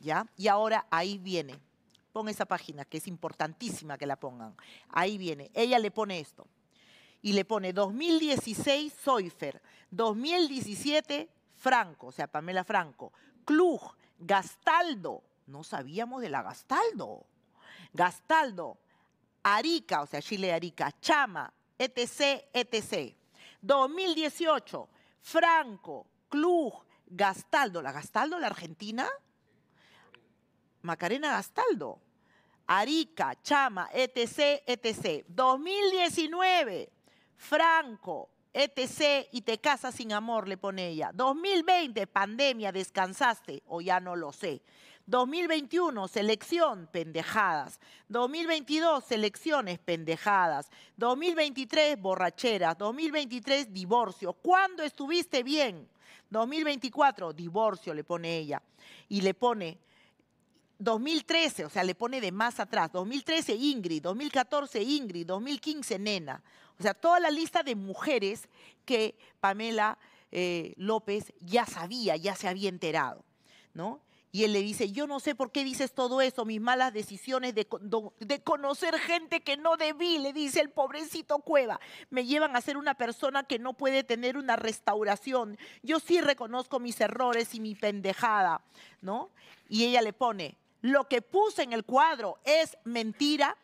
¿ya? Y ahora ahí viene. Pon esa página, que es importantísima que la pongan. Ahí viene. Ella le pone esto. Y le pone 2016 Soifer, 2017 Franco, o sea, Pamela Franco, Cluj, Gastaldo. No sabíamos de la Gastaldo. Gastaldo, Arica, o sea, Chile Arica, Chama, etc., etc. 2018, Franco, Cluj, Gastaldo. ¿La Gastaldo, la Argentina? Macarena Gastaldo, Arica, Chama, etc., etc. 2019, Franco, etc. y te casas sin amor, le pone ella. 2020, pandemia, descansaste o ya no lo sé. 2021, selección, pendejadas. 2022, selecciones, pendejadas. 2023, borracheras. 2023, divorcio. ¿Cuándo estuviste bien? 2024, divorcio, le pone ella. Y le pone, 2013, o sea, le pone de más atrás. 2013 Ingrid, 2014 Ingrid, 2015 Nena. O sea, toda la lista de mujeres que Pamela eh, López ya sabía, ya se había enterado, ¿no? Y él le dice, yo no sé por qué dices todo eso, mis malas decisiones de, conocer gente que no debí, le dice el pobrecito Cueva, me llevan a ser una persona que no puede tener una restauración. Yo sí reconozco mis errores y mi pendejada, ¿no? Y ella le pone, lo que puse en el cuadro es mentira,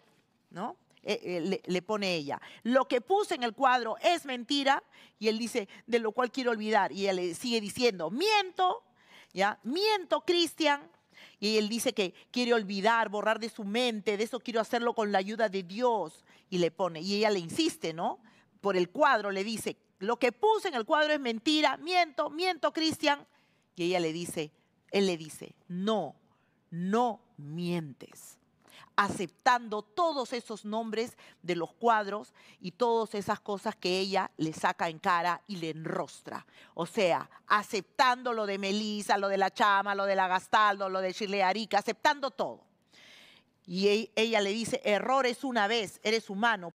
¿no? Eh, eh, le, pone ella. Lo que puse en el cuadro es mentira, y él dice, de lo cual quiero olvidar, y ella eh, le sigue diciendo, miento, ¿ya? Miento, Cristian. Y él dice que quiere olvidar, borrar de su mente, de eso quiero hacerlo con la ayuda de Dios. Y le pone, y ella le insiste, ¿no? Por el cuadro le dice, lo que puse en el cuadro es mentira, miento, miento, Cristian. Y ella le dice, él le dice, no, no mientes, aceptando todos esos nombres de los cuadros y todas esas cosas que ella le saca en cara y le enrostra. O sea, aceptando lo de Melisa, lo de la Chama, lo de la Gastaldo, lo de Chile Arica, aceptando todo. Y e, ella le dice, errores una vez, eres humano.